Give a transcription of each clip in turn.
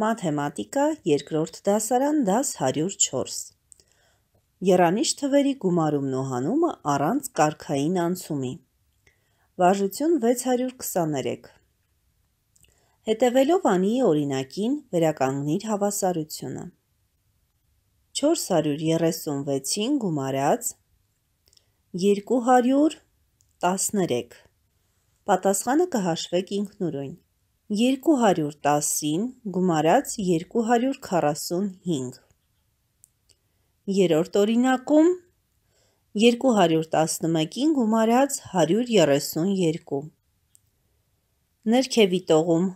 մաթեմատիկա, երկրորդ դասարան, դաս 104։ Երանիշ թվերի գումարումն ու հանումը առանց կարքային անցումի։ Վարժություն 623։ Հետևելով անի օրինակին վերականգնիր հավասարությունը։ 436-ին գումարած 213 պատասխանը կհաշվեք ինքնուրույն։ 210-ին գումարած 245։ Երորդ օրինակում 211-ին գումարած 132։ Ներքևի տողում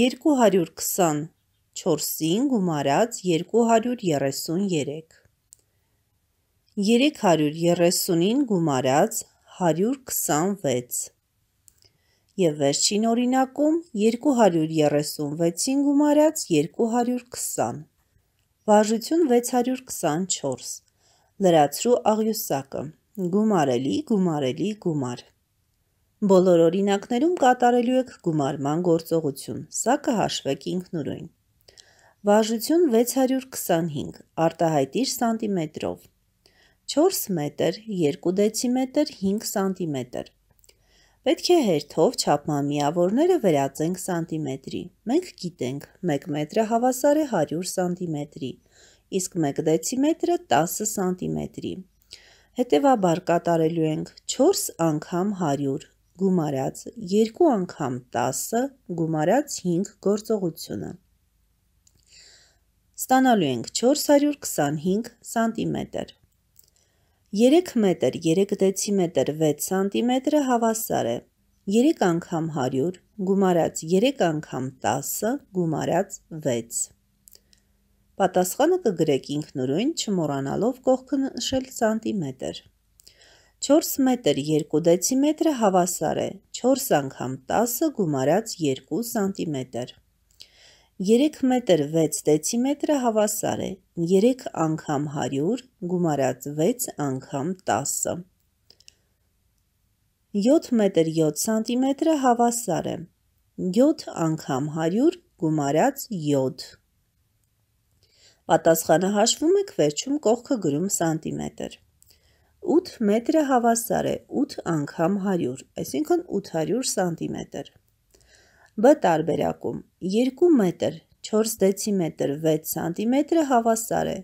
224-ին գումարած 233։ 330-ին գումարած 126 եւ վերջին օրինակում 236-ին գումարած 220։ Վարժություն 624։ Լրացրու աղյուսակը։ Գումարելի, գումարելի, գումար։ Բոլոր օրինակներում կատարելու եք գումարման գործողություն, սա կհաշվեք ինքնուրույն։ Վարժություն 625, արտահայտիր սանտիմետրով։ 4 մետր, 2 դեցիմետր, 5 սանտիմետր Պետք է հերթով չափման միավորները վերածենք սանտիմետրի։ Մենք գիտենք, 1 մետրը հավասար է 100 սանտիմետրի, իսկ 1 դեցիմետրը 10 սանտիմետրի։ Հետևաբար կատարելու ենք 4 անգամ 100 գումարած 2 անգամ 10 գումարած 5 գործողությունը։ Ստանալու ենք 425 սանտիմետր։ 3 մետր, 3 դեցիմետր, 6 սանտիմետրը հավասար է 3 անգամ 100 գումարած 3 անգամ 10 գումարած 6։ Պատասխանը կգրեք ինքնուրույն չմոռանալով կողքը նշել սանտիմետր։ 4 մետր 2 դեցիմետրը հավասար է 4 անգամ 10 գումարած 2 սանտիմետր։ 3 մետր 6 դեցիմետրը հավասար է 3 անգամ 100 գումարած 6 անգամ 10-ը։ 7 մետր 7 սանտիմետրը հավասար է 7 անգամ 100 գումարած 7։ Պատասխանը հաշվում եք վերջում կողքը գրում սանտիմետր։ 8 մետրը հավասար է 8 անգամ 100, այսինքն 800 սանտիմետր։ Բ տարբերակում 2 մետր 4 դեցիմետր 6 սանտիմետրը հավասար է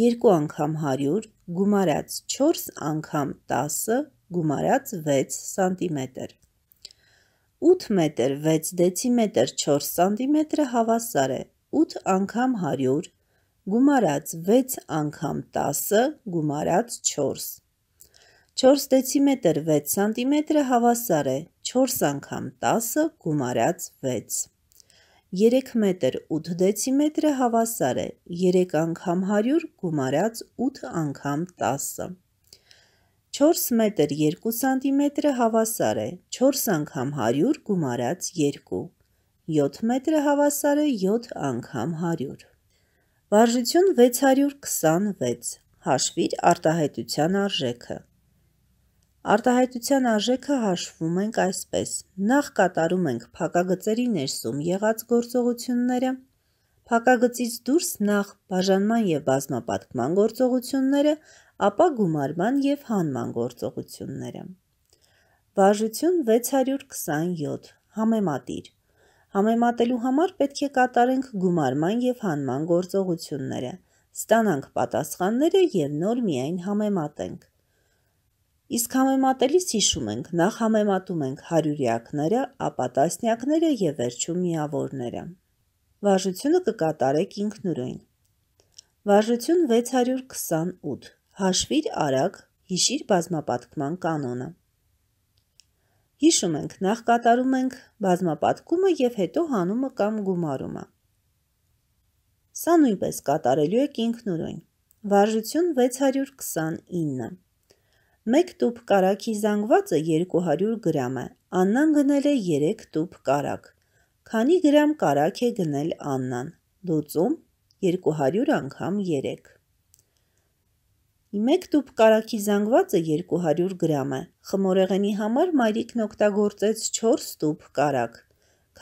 2 անգամ 100 գումարած 4 անգամ 10 գումարած 6 սանտիմետր։ 8 մետր 6 դեցիմետր 4 սանտիմետրը հավասար է 8 անգամ 100 գումարած 6 անգամ 10 գումարած 4 4 դեցիմետր 6 սանտիմետրը հավասար է 4 անգամ 10 գումարած 6։ 3 մետր 8 դեցիմետրը հավասար է 3 անգամ 100 գումարած 8 անգամ 10։ 4 մետր 2 սանտիմետրը հավասար է 4 անգամ 100 գումարած 2։ 7 մետրը հավասար է 7 անգամ 100։ Վարժություն 626 հաշվիր արտահայտության արժեքը։ Արտահայտության արժեքը հաշվում ենք այսպես. նախ կատարում ենք փակագծերի ներսում եղած գործողությունները, փակագծից դուրս նախ բաժանման եւ բազմապատկման գործողությունները, ապա գումարման եւ հանման գործողությունները։ Բաժություն 627 համեմատիր Համեմատելու համար պետք է կատարենք գումարման եւ հանման գործողությունները։ Ստանանք պատասխանները եւ նոր միայն համեմատենք։ Իսկ համեմատելիս հիշում ենք, նախ համեմատում ենք հարյուրյակները, ապա տասնյակները եւ վերջում միավորները։ Վարժությունը կկատարեք ինքնուրույն։ Վարժություն 628։ Հաշվիր արագ, հիշիր բազմապատկման կանոնը։ Հիշում ենք, նախ կատարում ենք բազմապատկումը եւ հետո հանումը կամ գումարումը։ Սա նույնպես կատարելու եք ինքնուրույն։ Վարժություն 629։ Մեկ տուփ կարակի զանգվածը 200 գրամ է, Աննան գնել է 3 տուփ կարակ։ Քանի գրամ կարակ է գնել Աննան։ Լուծում 200 անգամ 3։ Մեկ տուփ կարակի զանգվածը 200 գրամ է։ Խմորեղենի համար մայրիկն օգտագործեց 4 տուփ կարակ։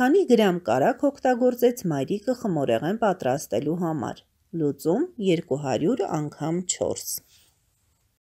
Քանի գրամ կարակ օգտագործեց մայրիկը խմորեղեն պատրաստելու համար։ Լուծում 200 անգամ 4։